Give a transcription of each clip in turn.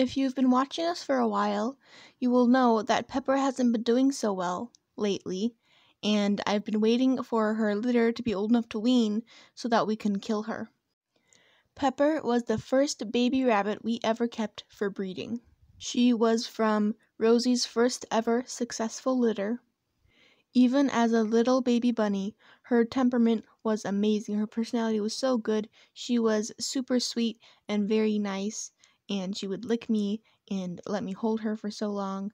If you've been watching us for a while, you will know that Pepper hasn't been doing so well lately, and I've been waiting for her litter to be old enough to wean so that we can kill her. Pepper was the first baby rabbit we ever kept for breeding. She was from Rosie's first ever successful litter. Even as a little baby bunny, her temperament was amazing. Her personality was so good. She was super sweet and very nice and she would lick me and let me hold her for so long.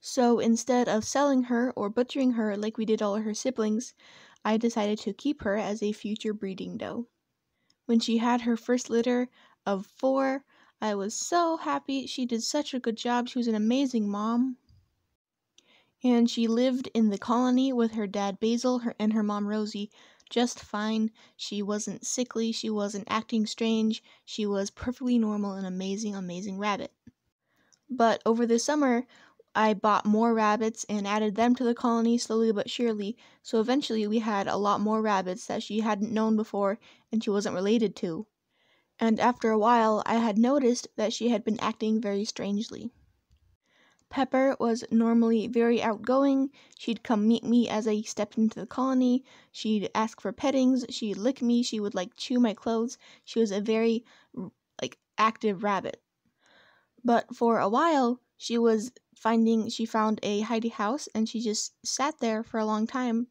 So instead of selling her or butchering her like we did all her siblings, I decided to keep her as a future breeding doe. When she had her first litter of four, I was so happy. She did such a good job. She was an amazing mom. And she lived in the colony with her dad Basil her, and her mom Rosie just fine. She wasn't sickly, she wasn't acting strange, she was perfectly normal and amazing, amazing rabbit. But over the summer, I bought more rabbits and added them to the colony slowly but surely, so eventually we had a lot more rabbits that she hadn't known before and she wasn't related to. And after a while, I had noticed that she had been acting very strangely. Pepper was normally very outgoing. She'd come meet me as I stepped into the colony. She'd ask for pettings. She'd lick me. She would like chew my clothes. She was a very like active rabbit. But for a while, she was finding she found a hidey house and she just sat there for a long time,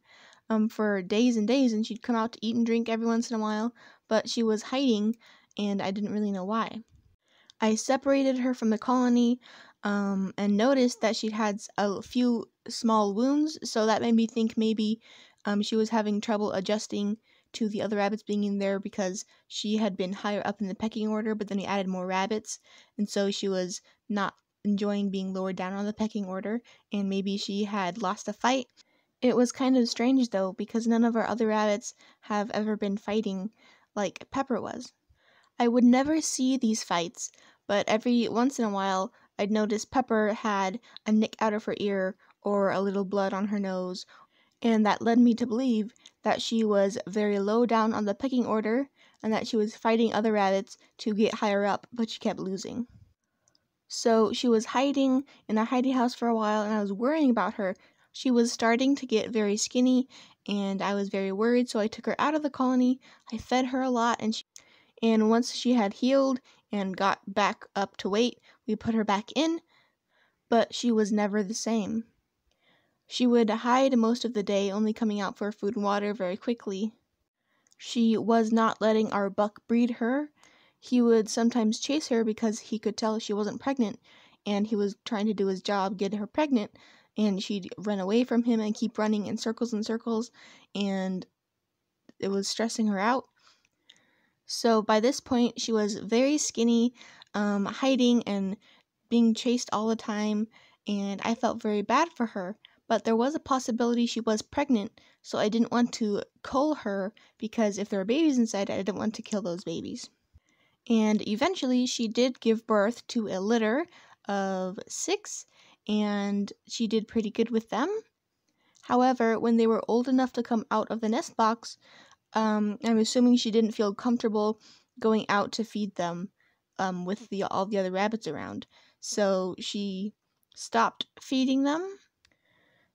um, for days and days. And she'd come out to eat and drink every once in a while, but she was hiding, and I didn't really know why. I separated her from the colony um, and noticed that she had a few small wounds, so that made me think maybe um, she was having trouble adjusting to the other rabbits being in there because she had been higher up in the pecking order, but then we added more rabbits, and so she was not enjoying being lower down on the pecking order, and maybe she had lost a fight. It was kind of strange though, because none of our other rabbits have ever been fighting like Pepper was. I would never see these fights, but every once in a while I'd noticed Pepper had a nick out of her ear or a little blood on her nose, and that led me to believe that she was very low down on the pecking order and that she was fighting other rabbits to get higher up, but she kept losing. So she was hiding in a hidey house for a while, and I was worrying about her. She was starting to get very skinny, and I was very worried, so I took her out of the colony. I fed her a lot, and she and once she had healed and got back up to weight, we put her back in, but she was never the same. She would hide most of the day, only coming out for food and water very quickly. She was not letting our buck breed her. He would sometimes chase her because he could tell she wasn't pregnant, and he was trying to do his job, get her pregnant, and she'd run away from him and keep running in circles and circles, and it was stressing her out. So by this point, she was very skinny, um, hiding and being chased all the time, and I felt very bad for her. But there was a possibility she was pregnant, so I didn't want to cull her because if there were babies inside, I didn't want to kill those babies. And eventually, she did give birth to a litter of six, and she did pretty good with them. However, when they were old enough to come out of the nest box, um, I'm assuming she didn't feel comfortable going out to feed them um, with the all the other rabbits around. So she stopped feeding them.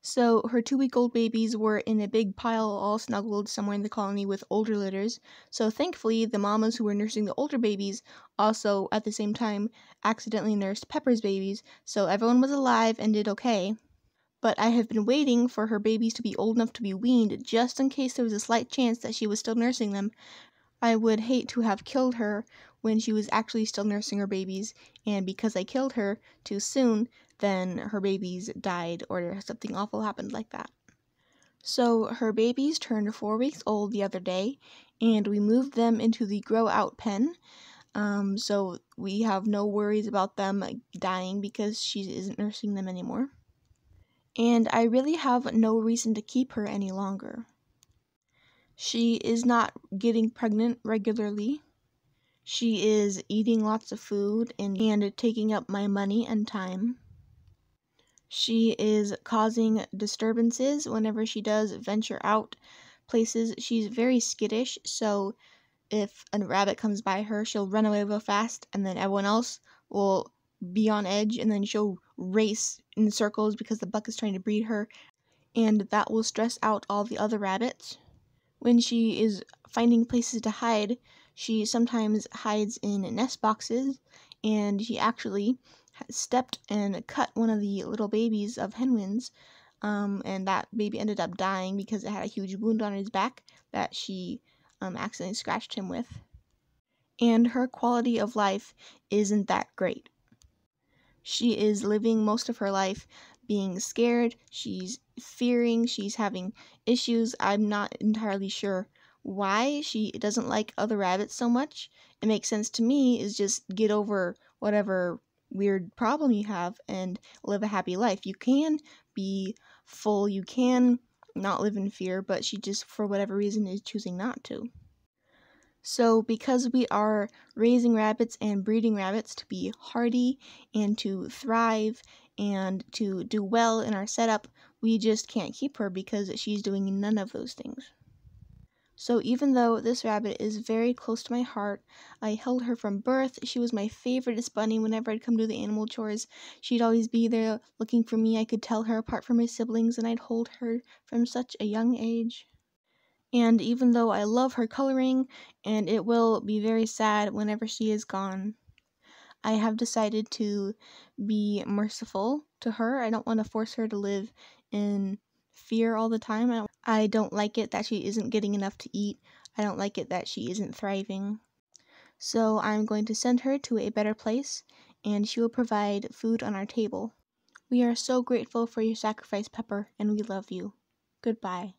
So her two week old babies were in a big pile, all snuggled somewhere in the colony with older litters. So thankfully, the mamas who were nursing the older babies also at the same time accidentally nursed Pepper's babies. So everyone was alive and did okay but I have been waiting for her babies to be old enough to be weaned just in case there was a slight chance that she was still nursing them. I would hate to have killed her when she was actually still nursing her babies, and because I killed her too soon, then her babies died or something awful happened like that. So her babies turned four weeks old the other day, and we moved them into the grow out pen. Um, so we have no worries about them dying because she isn't nursing them anymore and I really have no reason to keep her any longer. She is not getting pregnant regularly. She is eating lots of food and, and taking up my money and time. She is causing disturbances whenever she does venture out places. She's very skittish, so if a rabbit comes by her, she'll run away real fast, and then everyone else will be on edge, and then she'll race in circles because the buck is trying to breed her, and that will stress out all the other rabbits. When she is finding places to hide, she sometimes hides in nest boxes, and she actually stepped and cut one of the little babies of Henwin's, um, and that baby ended up dying because it had a huge wound on his back that she um, accidentally scratched him with. And her quality of life isn't that great. She is living most of her life being scared, she's fearing, she's having issues. I'm not entirely sure why she doesn't like other rabbits so much. It makes sense to me is just get over whatever weird problem you have and live a happy life. You can be full, you can not live in fear, but she just for whatever reason is choosing not to. So, because we are raising rabbits and breeding rabbits to be hardy and to thrive and to do well in our setup, we just can't keep her because she's doing none of those things. So, even though this rabbit is very close to my heart, I held her from birth. She was my favorite bunny. Whenever I'd come do the animal chores, she'd always be there looking for me. I could tell her apart from my siblings, and I'd hold her from such a young age and even though I love her coloring, and it will be very sad whenever she is gone, I have decided to be merciful to her. I don't want to force her to live in fear all the time. I don't, like it that she isn't getting enough to eat. I don't like it that she isn't thriving. So I'm going to send her to a better place, and she will provide food on our table. We are so grateful for your sacrifice, Pepper, and we love you. Goodbye.